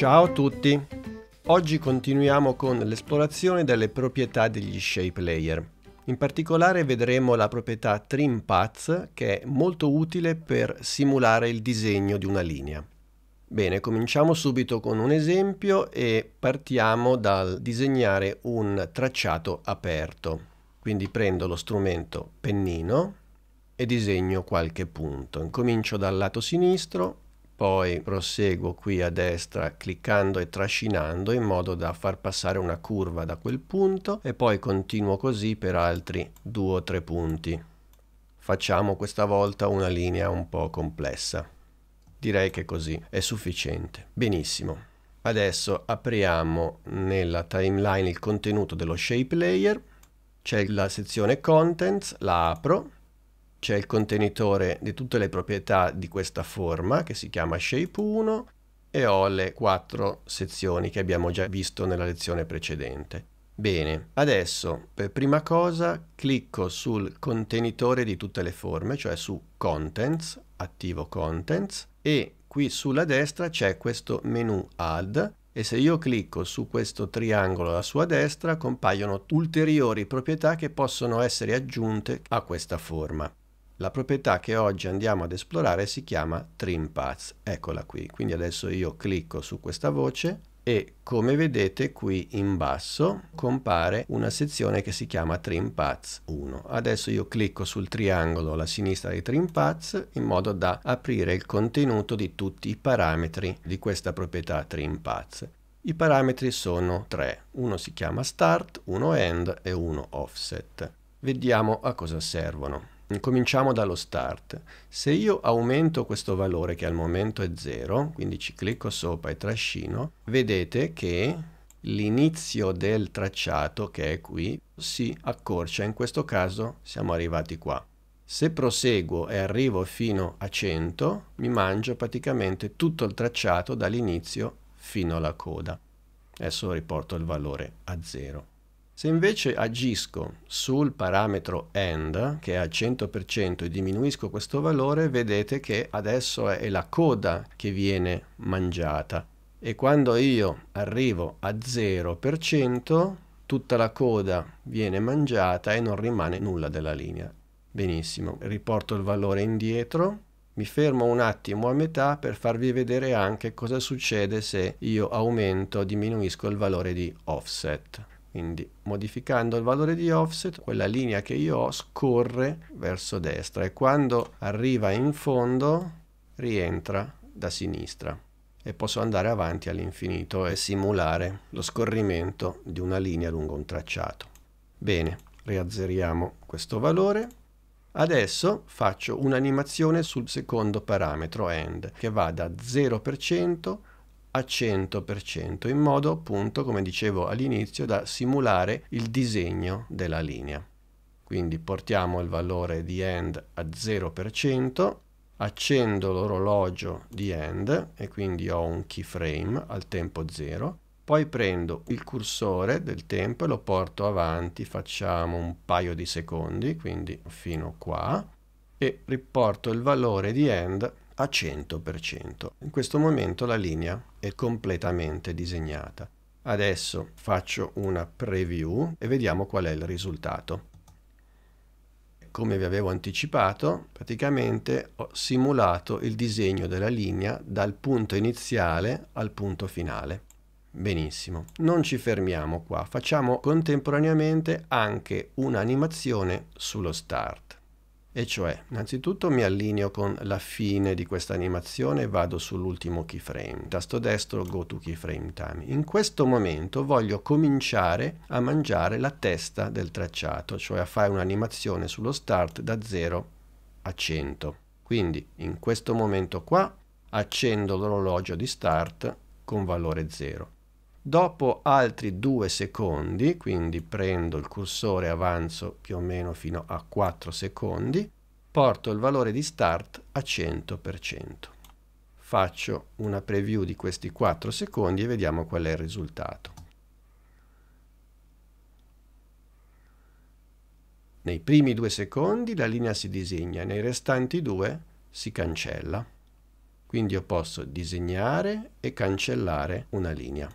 Ciao a tutti! Oggi continuiamo con l'esplorazione delle proprietà degli shape layer. In particolare vedremo la proprietà trim path che è molto utile per simulare il disegno di una linea. Bene, cominciamo subito con un esempio e partiamo dal disegnare un tracciato aperto. Quindi prendo lo strumento pennino e disegno qualche punto. Incomincio dal lato sinistro poi proseguo qui a destra cliccando e trascinando in modo da far passare una curva da quel punto e poi continuo così per altri due o tre punti. Facciamo questa volta una linea un po' complessa. Direi che così è sufficiente. Benissimo. Adesso apriamo nella timeline il contenuto dello shape layer. C'è la sezione contents, la apro c'è il contenitore di tutte le proprietà di questa forma che si chiama shape 1 e ho le quattro sezioni che abbiamo già visto nella lezione precedente. Bene, adesso per prima cosa clicco sul contenitore di tutte le forme, cioè su Contents, attivo Contents e qui sulla destra c'è questo menu Add e se io clicco su questo triangolo alla sua destra compaiono ulteriori proprietà che possono essere aggiunte a questa forma. La proprietà che oggi andiamo ad esplorare si chiama Trim Paths, eccola qui. Quindi adesso io clicco su questa voce e come vedete qui in basso compare una sezione che si chiama Trim Paths 1. Adesso io clicco sul triangolo alla sinistra di Trim Paths in modo da aprire il contenuto di tutti i parametri di questa proprietà Trim Paths. I parametri sono tre, uno si chiama Start, uno End e uno Offset. Vediamo a cosa servono. Cominciamo dallo start. Se io aumento questo valore che al momento è 0, quindi ci clicco sopra e trascino, vedete che l'inizio del tracciato che è qui si accorcia, in questo caso siamo arrivati qua. Se proseguo e arrivo fino a 100 mi mangio praticamente tutto il tracciato dall'inizio fino alla coda. Adesso riporto il valore a 0. Se invece agisco sul parametro end, che è al 100%, e diminuisco questo valore, vedete che adesso è la coda che viene mangiata. E quando io arrivo a 0%, tutta la coda viene mangiata e non rimane nulla della linea. Benissimo, riporto il valore indietro, mi fermo un attimo a metà per farvi vedere anche cosa succede se io aumento o diminuisco il valore di offset. Quindi modificando il valore di offset, quella linea che io ho scorre verso destra e quando arriva in fondo rientra da sinistra e posso andare avanti all'infinito e simulare lo scorrimento di una linea lungo un tracciato. Bene, riazzeriamo questo valore. Adesso faccio un'animazione sul secondo parametro end che va da 0% a 100% in modo appunto come dicevo all'inizio da simulare il disegno della linea quindi portiamo il valore di end a 0% accendo l'orologio di end e quindi ho un keyframe al tempo 0 poi prendo il cursore del tempo e lo porto avanti facciamo un paio di secondi quindi fino qua e riporto il valore di end 0% a 100%. In questo momento la linea è completamente disegnata. Adesso faccio una preview e vediamo qual è il risultato. Come vi avevo anticipato, praticamente ho simulato il disegno della linea dal punto iniziale al punto finale. Benissimo, non ci fermiamo qua, facciamo contemporaneamente anche un'animazione sullo start. E cioè, innanzitutto mi allineo con la fine di questa animazione e vado sull'ultimo keyframe. Tasto destro, go to keyframe time. In questo momento voglio cominciare a mangiare la testa del tracciato, cioè a fare un'animazione sullo start da 0 a 100. Quindi in questo momento qua accendo l'orologio di start con valore 0. Dopo altri due secondi, quindi prendo il cursore e avanzo più o meno fino a 4 secondi, porto il valore di start a 100%. Faccio una preview di questi 4 secondi e vediamo qual è il risultato. Nei primi due secondi la linea si disegna, nei restanti due si cancella. Quindi io posso disegnare e cancellare una linea.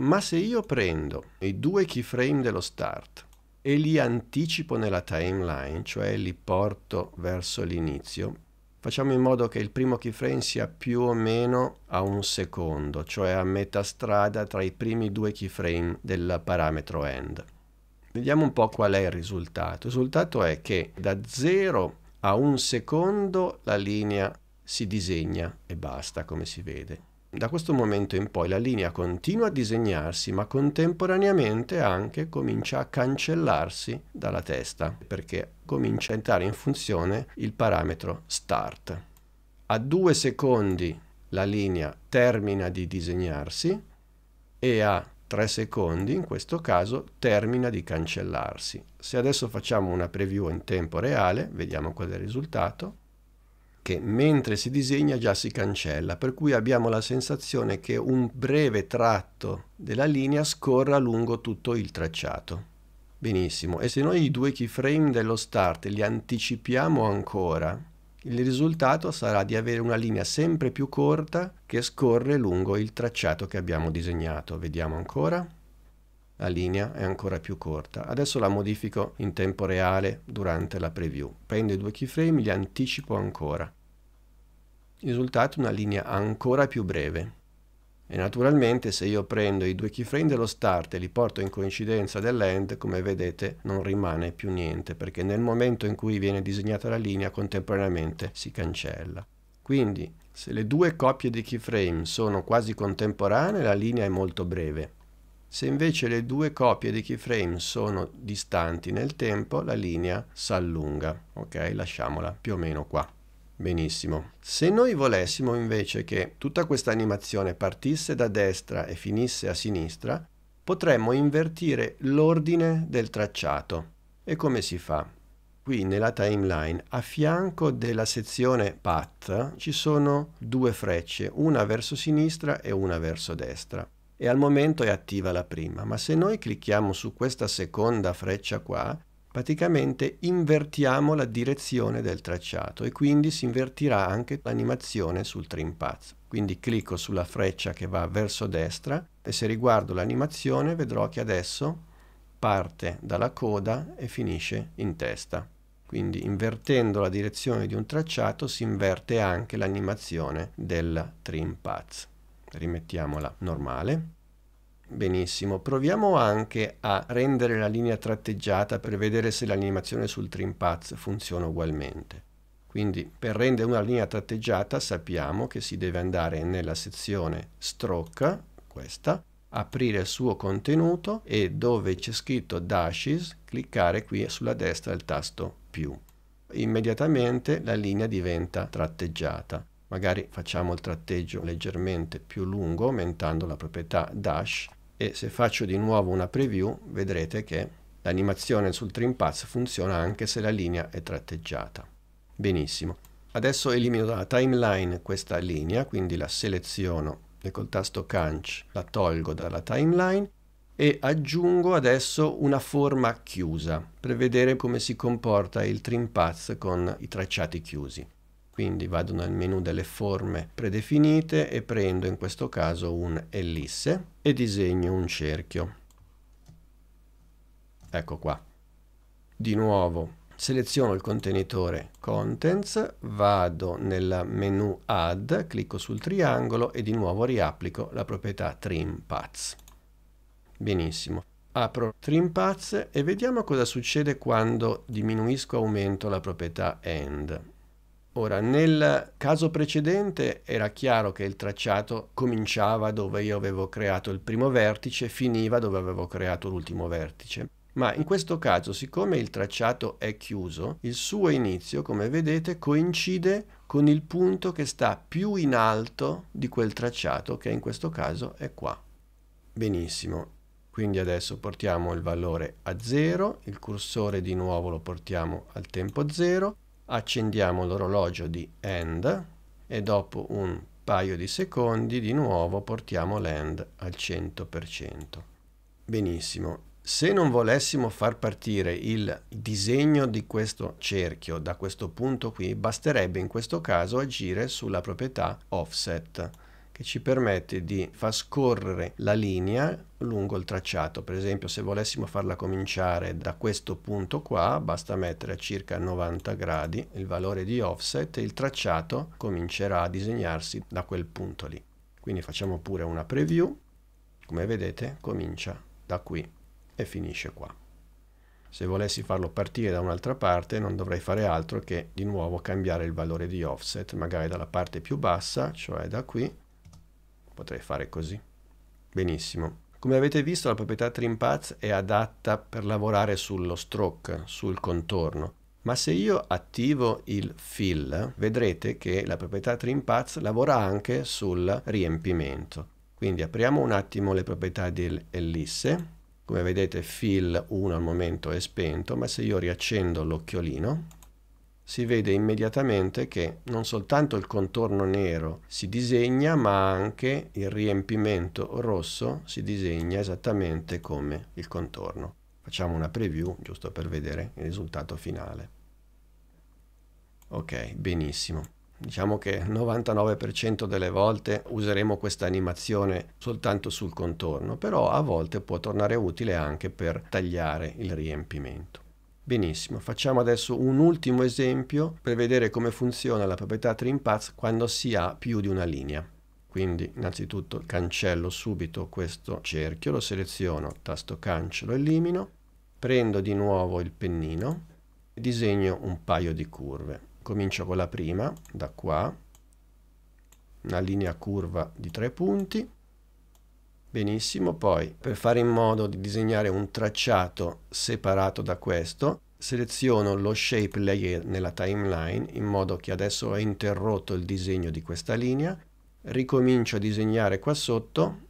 Ma se io prendo i due keyframe dello start e li anticipo nella timeline, cioè li porto verso l'inizio, facciamo in modo che il primo keyframe sia più o meno a un secondo, cioè a metà strada tra i primi due keyframe del parametro end. Vediamo un po' qual è il risultato. Il risultato è che da 0 a un secondo la linea si disegna e basta, come si vede. Da questo momento in poi la linea continua a disegnarsi, ma contemporaneamente anche comincia a cancellarsi dalla testa, perché comincia a entrare in funzione il parametro start. A due secondi la linea termina di disegnarsi e a 3 secondi in questo caso termina di cancellarsi. Se adesso facciamo una preview in tempo reale, vediamo qual è il risultato che mentre si disegna già si cancella, per cui abbiamo la sensazione che un breve tratto della linea scorra lungo tutto il tracciato. Benissimo, e se noi i due keyframe dello start li anticipiamo ancora, il risultato sarà di avere una linea sempre più corta che scorre lungo il tracciato che abbiamo disegnato. Vediamo ancora la linea è ancora più corta. Adesso la modifico in tempo reale durante la preview. Prendo i due keyframe, li anticipo ancora. Risultato una linea ancora più breve. E naturalmente se io prendo i due keyframe dello start e li porto in coincidenza dell'end, come vedete non rimane più niente, perché nel momento in cui viene disegnata la linea contemporaneamente si cancella. Quindi se le due coppie di keyframe sono quasi contemporanee la linea è molto breve, se invece le due copie di keyframe sono distanti nel tempo, la linea si allunga. Ok, lasciamola più o meno qua. Benissimo. Se noi volessimo invece che tutta questa animazione partisse da destra e finisse a sinistra, potremmo invertire l'ordine del tracciato. E come si fa? Qui nella timeline a fianco della sezione path ci sono due frecce, una verso sinistra e una verso destra e al momento è attiva la prima, ma se noi clicchiamo su questa seconda freccia qua, praticamente invertiamo la direzione del tracciato e quindi si invertirà anche l'animazione sul trim path. Quindi clicco sulla freccia che va verso destra e se riguardo l'animazione vedrò che adesso parte dalla coda e finisce in testa. Quindi invertendo la direzione di un tracciato si inverte anche l'animazione del trim path rimettiamola normale. Benissimo, proviamo anche a rendere la linea tratteggiata per vedere se l'animazione sul trim path funziona ugualmente. Quindi per rendere una linea tratteggiata sappiamo che si deve andare nella sezione stroke, questa, aprire il suo contenuto e dove c'è scritto dashes cliccare qui sulla destra il tasto più. Immediatamente la linea diventa tratteggiata. Magari facciamo il tratteggio leggermente più lungo aumentando la proprietà dash e se faccio di nuovo una preview vedrete che l'animazione sul trim path funziona anche se la linea è tratteggiata. Benissimo. Adesso elimino dalla timeline questa linea, quindi la seleziono e col tasto Canc la tolgo dalla timeline e aggiungo adesso una forma chiusa per vedere come si comporta il trim path con i tracciati chiusi quindi vado nel menu delle forme predefinite e prendo in questo caso un ellisse e disegno un cerchio. Ecco qua. Di nuovo seleziono il contenitore Contents, vado nel menu Add, clicco sul triangolo e di nuovo riapplico la proprietà Trim Paths. Benissimo. Apro Trim Paths e vediamo cosa succede quando diminuisco o aumento la proprietà End. Ora, nel caso precedente era chiaro che il tracciato cominciava dove io avevo creato il primo vertice e finiva dove avevo creato l'ultimo vertice. Ma in questo caso, siccome il tracciato è chiuso, il suo inizio, come vedete, coincide con il punto che sta più in alto di quel tracciato, che in questo caso è qua. Benissimo. Quindi adesso portiamo il valore a 0, il cursore di nuovo lo portiamo al tempo 0 accendiamo l'orologio di AND e dopo un paio di secondi di nuovo portiamo l'AND al 100%. Benissimo, se non volessimo far partire il disegno di questo cerchio da questo punto qui, basterebbe in questo caso agire sulla proprietà offset che ci permette di far scorrere la linea lungo il tracciato. Per esempio, se volessimo farla cominciare da questo punto qua, basta mettere a circa 90 gradi il valore di offset e il tracciato comincerà a disegnarsi da quel punto lì. Quindi facciamo pure una preview. Come vedete, comincia da qui e finisce qua. Se volessi farlo partire da un'altra parte non dovrei fare altro che di nuovo cambiare il valore di offset, magari dalla parte più bassa, cioè da qui, Potrei fare così. Benissimo. Come avete visto la proprietà Trim Path è adatta per lavorare sullo stroke, sul contorno, ma se io attivo il fill vedrete che la proprietà Trim Path lavora anche sul riempimento. Quindi apriamo un attimo le proprietà dell'ellisse, come vedete fill 1 al momento è spento, ma se io riaccendo l'occhiolino si vede immediatamente che non soltanto il contorno nero si disegna, ma anche il riempimento rosso si disegna esattamente come il contorno. Facciamo una preview giusto per vedere il risultato finale. Ok, benissimo diciamo che il 99% delle volte useremo questa animazione soltanto sul contorno, però a volte può tornare utile anche per tagliare il riempimento. Benissimo, facciamo adesso un ultimo esempio per vedere come funziona la proprietà trimpaz quando si ha più di una linea. Quindi innanzitutto cancello subito questo cerchio, lo seleziono, tasto cancello, elimino, prendo di nuovo il pennino e disegno un paio di curve. Comincio con la prima, da qua, una linea curva di tre punti, Benissimo, poi per fare in modo di disegnare un tracciato separato da questo, seleziono lo shape layer nella timeline in modo che adesso ho interrotto il disegno di questa linea, ricomincio a disegnare qua sotto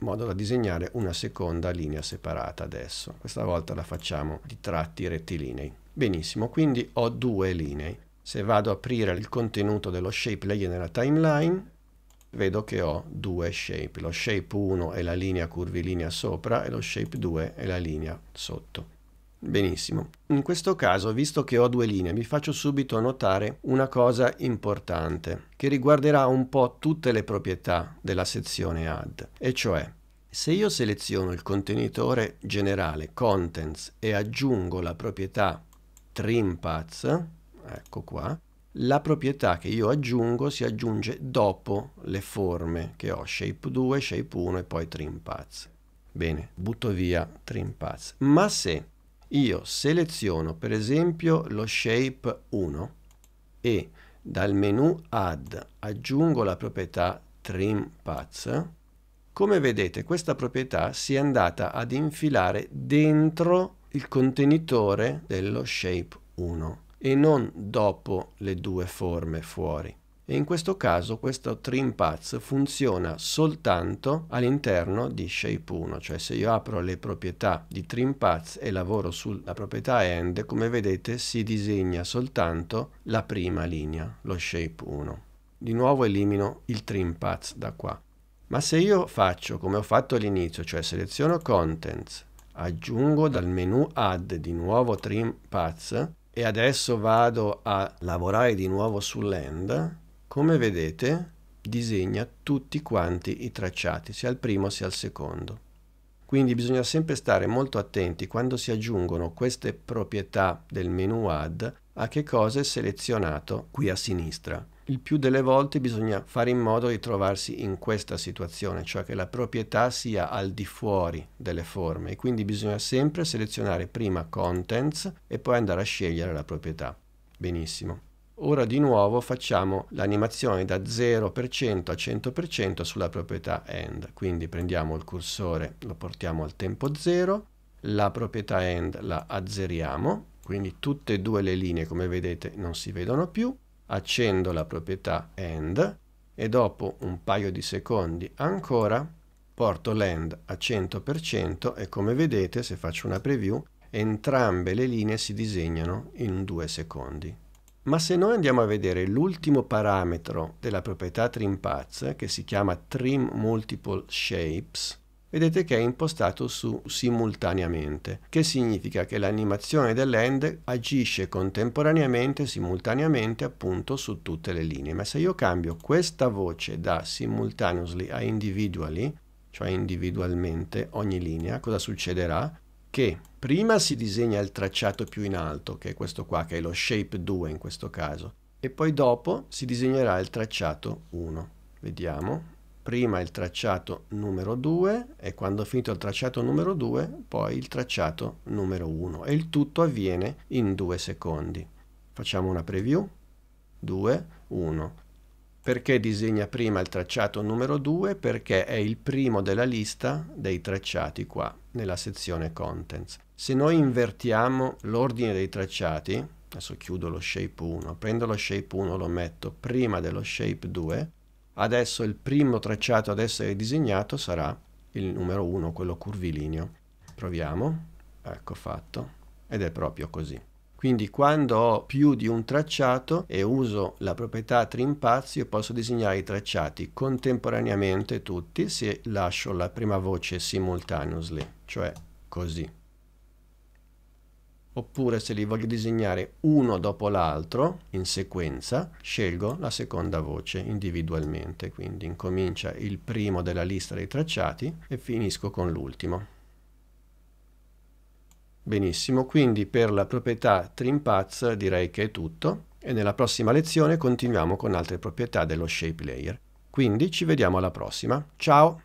in modo da disegnare una seconda linea separata adesso. Questa volta la facciamo di tratti rettilinei. Benissimo, quindi ho due linee. Se vado ad aprire il contenuto dello shape layer nella timeline, vedo che ho due shape. Lo shape 1 è la linea curvilinea sopra e lo shape 2 è la linea sotto. Benissimo. In questo caso, visto che ho due linee, vi faccio subito notare una cosa importante che riguarderà un po' tutte le proprietà della sezione add, e cioè se io seleziono il contenitore generale contents e aggiungo la proprietà trim paths, ecco qua, la proprietà che io aggiungo si aggiunge dopo le forme che ho shape 2, shape 1 e poi trim path. Bene, butto via trim path. Ma se io seleziono per esempio lo shape 1 e dal menu add aggiungo la proprietà trim path, come vedete questa proprietà si è andata ad infilare dentro il contenitore dello shape 1 e non dopo le due forme fuori. E in questo caso questo trim path funziona soltanto all'interno di shape 1, cioè se io apro le proprietà di trim path e lavoro sulla proprietà end, come vedete si disegna soltanto la prima linea, lo shape 1. Di nuovo elimino il trim path da qua. Ma se io faccio come ho fatto all'inizio, cioè seleziono contents, aggiungo dal menu add di nuovo trim path, e adesso vado a lavorare di nuovo sull'end, come vedete disegna tutti quanti i tracciati, sia il primo sia il secondo. Quindi bisogna sempre stare molto attenti quando si aggiungono queste proprietà del menu add a che cosa è selezionato qui a sinistra il più delle volte bisogna fare in modo di trovarsi in questa situazione, cioè che la proprietà sia al di fuori delle forme e quindi bisogna sempre selezionare prima contents e poi andare a scegliere la proprietà. Benissimo. Ora di nuovo facciamo l'animazione da 0% a 100% sulla proprietà end, quindi prendiamo il cursore, lo portiamo al tempo 0, la proprietà end la azzeriamo, quindi tutte e due le linee come vedete non si vedono più, accendo la proprietà AND e dopo un paio di secondi ancora porto l'AND a 100% e come vedete se faccio una preview entrambe le linee si disegnano in due secondi. Ma se noi andiamo a vedere l'ultimo parametro della proprietà TrimPath che si chiama Trim Multiple Shapes vedete che è impostato su simultaneamente, che significa che l'animazione dell'end agisce contemporaneamente, simultaneamente appunto su tutte le linee. Ma se io cambio questa voce da simultaneously a individually, cioè individualmente ogni linea, cosa succederà? Che prima si disegna il tracciato più in alto, che è questo qua, che è lo shape 2 in questo caso, e poi dopo si disegnerà il tracciato 1. Vediamo, prima il tracciato numero 2 e quando ho finito il tracciato numero 2 poi il tracciato numero 1 e il tutto avviene in 2 secondi. Facciamo una preview. 2, 1. Perché disegna prima il tracciato numero 2? Perché è il primo della lista dei tracciati qua nella sezione contents. Se noi invertiamo l'ordine dei tracciati, adesso chiudo lo shape 1, prendo lo shape 1 lo metto prima dello shape 2, Adesso il primo tracciato ad essere disegnato sarà il numero 1, quello curvilineo. Proviamo, ecco fatto, ed è proprio così. Quindi quando ho più di un tracciato e uso la proprietà trimpazio posso disegnare i tracciati contemporaneamente tutti se lascio la prima voce simultaneously, cioè così oppure se li voglio disegnare uno dopo l'altro in sequenza, scelgo la seconda voce individualmente, quindi incomincia il primo della lista dei tracciati e finisco con l'ultimo. Benissimo, quindi per la proprietà trim paths direi che è tutto e nella prossima lezione continuiamo con altre proprietà dello Shape Layer. Quindi ci vediamo alla prossima, ciao!